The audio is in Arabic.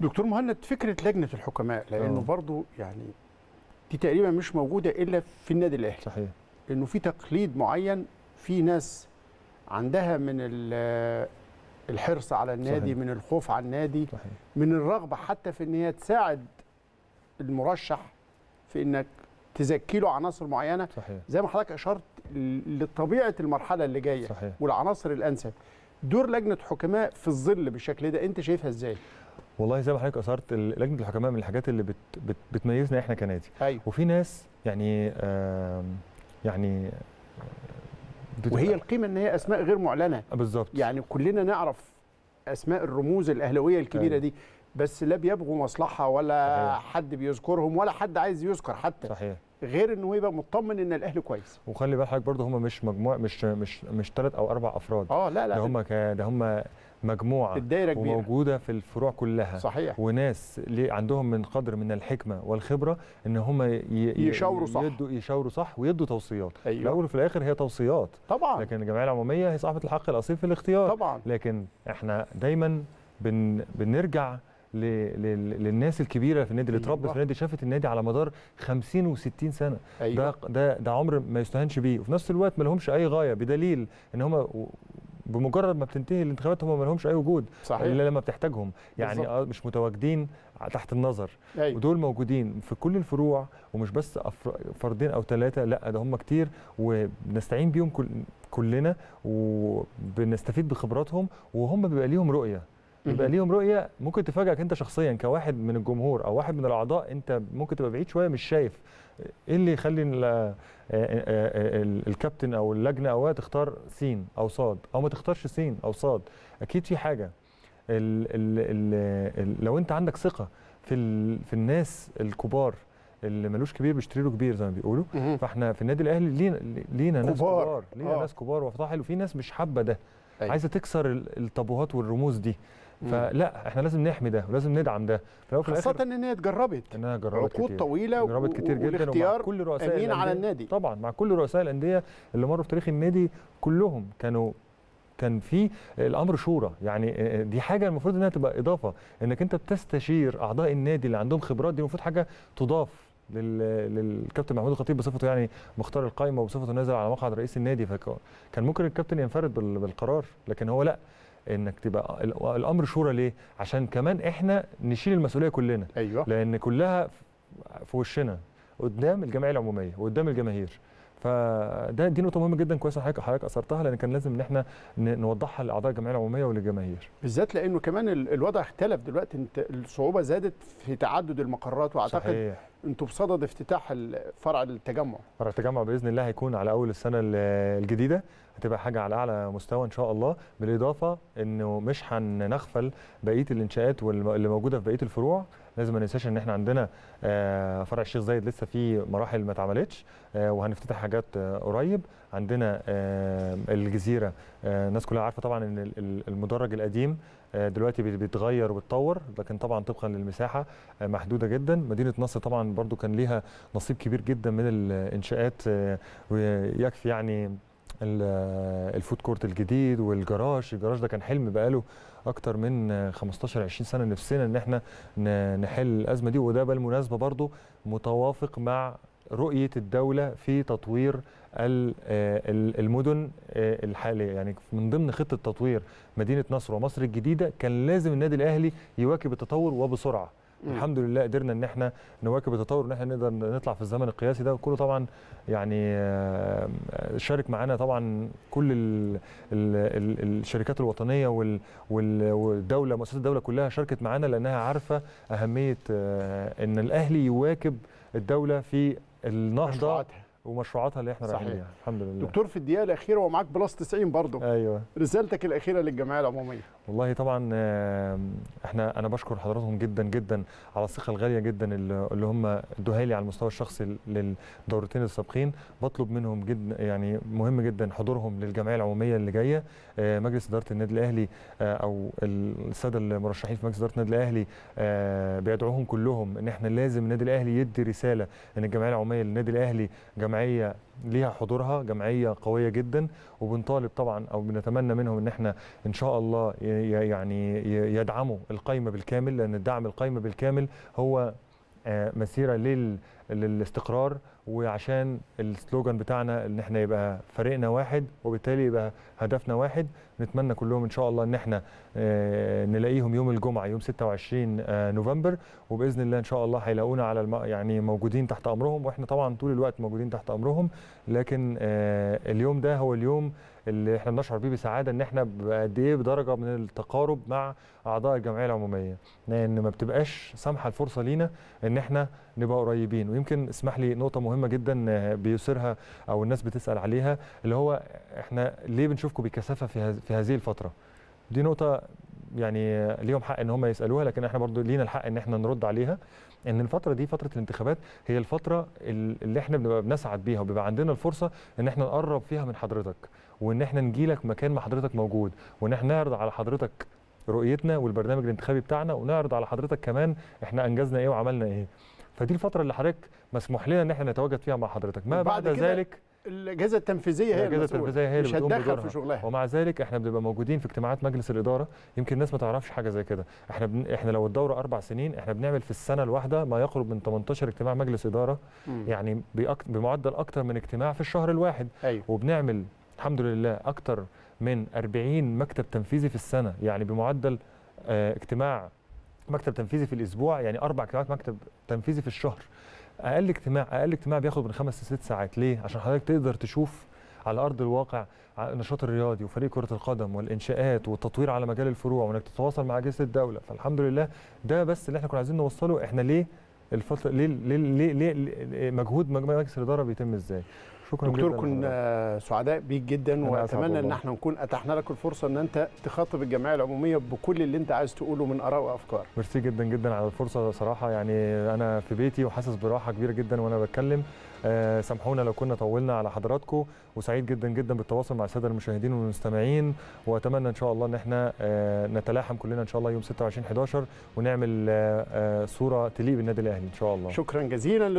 دكتور مهند فكره لجنه الحكماء لانه آه. برضو يعني دي تقريبا مش موجوده الا في النادي الاهلي صحيح انه في تقليد معين في ناس عندها من الحرص على النادي صحيح. من الخوف على النادي صحيح. من الرغبه حتى في ان هي تساعد المرشح في انك تزكي له عناصر معينه صحيح. زي ما حضرتك اشرت لطبيعه المرحله اللي جايه صحيح. والعناصر الانسب دور لجنه حكماء في الظل بالشكل ده انت شايفها ازاي والله زي ما حضرتك اثرت لجنه الحكماء من الحاجات اللي بت بت بتميزنا احنا كنادي أيوة. وفي ناس يعني يعني وهي القيمه ان هي اسماء غير معلنه بالظبط يعني كلنا نعرف اسماء الرموز الاهلاويه الكبيره أيوة. دي بس لا بيبغوا مصلحه ولا صحيح. حد بيذكرهم ولا حد عايز يذكر حتى صحيح. غير ان هو يبقى مطمن ان الاهلي كويس وخلي بال حضرتك برضه هم مش مجموعه مش مش مش ثلاث او اربع افراد اه لا لا ده هم ده هم مجموعه الدايره كبيره وموجوده في الفروع كلها صحيح وناس عندهم من قدر من الحكمه والخبره ان هم يشاوروا صح يدوا يشاوروا صح ويدوا توصيات أيوة. الاول وفي الاخر هي توصيات طبعا لكن الجمعيه العموميه هي صاحبه الحق الاصيل في الاختيار طبعا لكن احنا دايما بن بنرجع للناس الكبيره في النادي اللي أيوة. اتربت في النادي شافت النادي على مدار 50 و60 سنه أيوة. ده ده ده عمر ما يستهانش بيه وفي نفس الوقت ما لهمش اي غايه بدليل ان هم بمجرد ما بتنتهي الانتخابات هم ما لهمش اي وجود صحيح. الا لما بتحتاجهم يعني بالزبط. آه، مش متواجدين تحت النظر أيوة. ودول موجودين في كل الفروع ومش بس فردين او ثلاثه لا ده هم كتير وبنستعين بيهم كل كلنا وبنستفيد بخبراتهم وهم بيبقى ليهم رؤيه يبقى ليهم رؤيه ممكن تفاجئك انت شخصيا كواحد من الجمهور او واحد من الاعضاء انت ممكن تبقى بعيد شويه مش شايف ايه اللي يخلي آه، آه، آه، الكابتن او اللجنه او تختار سين او صاد او ما تختارش سين او صاد اكيد في حاجه الـ الـ الـ لو انت عندك ثقه في في الناس الكبار اللي ملوش كبير بيشتري له كبير زي ما بيقولوا فاحنا في النادي الاهلي لينا لينا ناس كبار, لينا آه. ناس كبار وفتح وفي ناس مش حابه ده أي. أيوة. عايزه تكسر الطابوهات والرموز دي فلا احنا لازم نحمي ده ولازم ندعم ده خاصه ان هي اتجربت انها جربت عقود كتير. طويله جربت كتير جدا ومع كل رؤساء امين على النادي طبعا مع كل رؤساء الانديه اللي مروا في تاريخ النادي كلهم كانوا كان في الامر شورى يعني آه، آه، دي حاجه المفروض انها تبقى اضافه انك انت بتستشير اعضاء النادي اللي عندهم خبرات دي المفروض حاجه تضاف للكابتن محمود الخطيب بصفته يعني مختار القائمه وبصفته نازل على مقعد رئيس النادي فكان ممكن الكابتن ينفرد بالقرار لكن هو لا انك تبقى الامر شورى ليه عشان كمان احنا نشيل المسؤوليه كلنا أيوة. لان كلها في وشنا قدام الجمعيه العموميه وقدام الجماهير فده دي نقطه مهمه جدا كويسه حضرتك حضرتك اثرتها لان كان لازم ان احنا نوضحها لاعضاء الجمعيه العموميه وللجماهير بالذات لانه كمان الوضع اختلف دلوقتي انت الصعوبه زادت في تعدد المقرات واعتقد صحيح. انتوا بصدد افتتاح فرع التجمع فرع التجمع باذن الله هيكون على اول السنه الجديده هتبقى حاجه على اعلى مستوى ان شاء الله بالاضافه انه مش هنغفل بقيه الانشاءات اللي موجوده في بقيه الفروع لازم ما ننساش ان احنا عندنا آه، فرع الشيخ زايد لسه في مراحل ما اتعملتش آه، وهنفتتح حاجات آه، قريب عندنا الجزيره الناس كلها عارفه طبعا ان المدرج القديم دلوقتي بيتغير وبيتطور لكن طبعا طبقا للمساحه محدوده جدا مدينه نصر طبعا برضو كان ليها نصيب كبير جدا من الانشاءات ويكفي يعني الفود كورت الجديد والجراج الجراج ده كان حلم بقاله اكتر من 15 20 سنه نفسنا ان احنا نحل الازمه دي وده بالمناسبه برضو متوافق مع رؤيه الدوله في تطوير آه، المدن آه، الحاليه يعني من ضمن خطه تطوير مدينه نصر ومصر الجديده كان لازم النادي الاهلي يواكب التطور وبسرعه الحمد لله قدرنا ان احنا نواكب التطور ان احنا نقدر نطلع في الزمن القياسي ده كله طبعا يعني آه، شارك معانا طبعا كل الـ الـ الـ الشركات الوطنيه والدوله مؤسسات الدوله كلها شاركت معانا لانها عارفه اهميه آه، ان الاهلي يواكب الدوله في النهضه ومشروعاتها اللي احنا رايحين صحيح الحمد لله دكتور في الدقيقه الاخيره ومعاك بلس 90 برضه ايوه رسالتك الاخيره للجمعيه العموميه والله طبعا احنا انا بشكر حضراتهم جدا جدا على الثقه الغاليه جدا اللي هم ادوها لي على المستوى الشخصي للدورتين السابقين بطلب منهم جدا يعني مهم جدا حضورهم للجمعيه العموميه اللي جايه آه، مجلس اداره النادي الاهلي آه، او الساده المرشحين في مجلس اداره النادي الاهلي آه، بيدعوهم كلهم ان احنا لازم النادي الاهلي يدي رساله ان الجمعيه العموميه للنادي الاهلي جمعيه جمعيه ليها حضورها جمعيه قويه جدا وبنطالب طبعا او بنتمنى منهم ان احنا ان شاء الله يعني يدعموا القايمه بالكامل لان الدعم القايمه بالكامل هو آه، مسيره لل للاستقرار وعشان السلوجان بتاعنا ان احنا يبقى فريقنا واحد وبالتالي يبقى هدفنا واحد نتمنى كلهم ان شاء الله ان احنا آه، نلاقيهم يوم الجمعه يوم 26 آه، نوفمبر وباذن الله ان شاء الله هيلاقونا على الم... يعني موجودين تحت امرهم واحنا طبعا طول الوقت موجودين تحت امرهم لكن آه، اليوم ده هو اليوم اللي احنا بنشعر بيه بسعاده ان احنا قد ايه بدرجه من التقارب مع اعضاء الجمعيه العموميه لان ما بتبقاش سامحه الفرصه لينا ان احنا نبقى قريبين ويمكن اسمح لي نقطه مهمه جدا آه، بيثيرها او الناس بتسال عليها اللي هو احنا ليه بنشوفكم بكثافه في في هذه الفتره دي نقطه يعني ليهم حق ان هم يسالوها لكن احنا برضو لينا الحق ان احنا نرد عليها ان الفتره دي فتره الانتخابات هي الفتره اللي احنا بنبقى بنسعد بيها وبيبقى عندنا الفرصه ان احنا نقرب فيها من حضرتك وان احنا نجي لك مكان ما حضرتك موجود وان احنا نعرض على حضرتك رؤيتنا والبرنامج الانتخابي بتاعنا ونعرض على حضرتك كمان احنا انجزنا ايه وعملنا ايه فدي الفتره اللي حضرتك مسموح لنا ان احنا نتواجد فيها مع حضرتك ما بعد ذلك الاجهزه التنفيذيه هي الاجهزه التنفيذيه هي اللي بتقوم في شغلها ومع ذلك احنا بنبقى موجودين في اجتماعات مجلس الاداره يمكن الناس ما تعرفش حاجه زي كده احنا بن... احنا لو الدوره اربع سنين احنا بنعمل في السنه الواحده ما يقرب من 18 اجتماع مجلس اداره م. يعني بأك... بمعدل اكتر من اجتماع في الشهر الواحد أيوه. وبنعمل الحمد لله اكتر من 40 مكتب تنفيذي في السنه يعني بمعدل آه، اجتماع مكتب تنفيذي في الاسبوع يعني اربع اجتماعات مكتب تنفيذي في الشهر اقل اجتماع اقل اجتماع بياخد من خمس لست ساعات ليه عشان حضرتك تقدر تشوف على ارض الواقع النشاط الرياضي وفريق كره القدم والانشاءات والتطوير على مجال الفروع وانك تتواصل مع اجهزه الدوله فالحمد لله ده بس اللي احنا كنا عايزين نوصله احنا ليه الفتره ليه ليه ليه, ليه مجهود مجلس الاداره بيتم ازاي شكرا دكتور جداً كنا سعداء بيك جدا واتمنى ان احنا نكون اتحنا لك الفرصه ان انت تخاطب الجمعيه العموميه بكل اللي انت عايز تقوله من اراء وافكار ميرسي جدا جدا على الفرصه صراحه يعني انا في بيتي وحاسس براحه كبيره جدا وانا بتكلم آه سامحونا لو كنا طولنا على حضراتكم وسعيد جدا جدا بالتواصل مع الساده المشاهدين والمستمعين واتمنى ان شاء الله ان احنا آه نتلاحم كلنا ان شاء الله يوم 26 11 ونعمل آه،, آه صوره تليق بالنادي الاهلي ان شاء الله شكرا جزيلا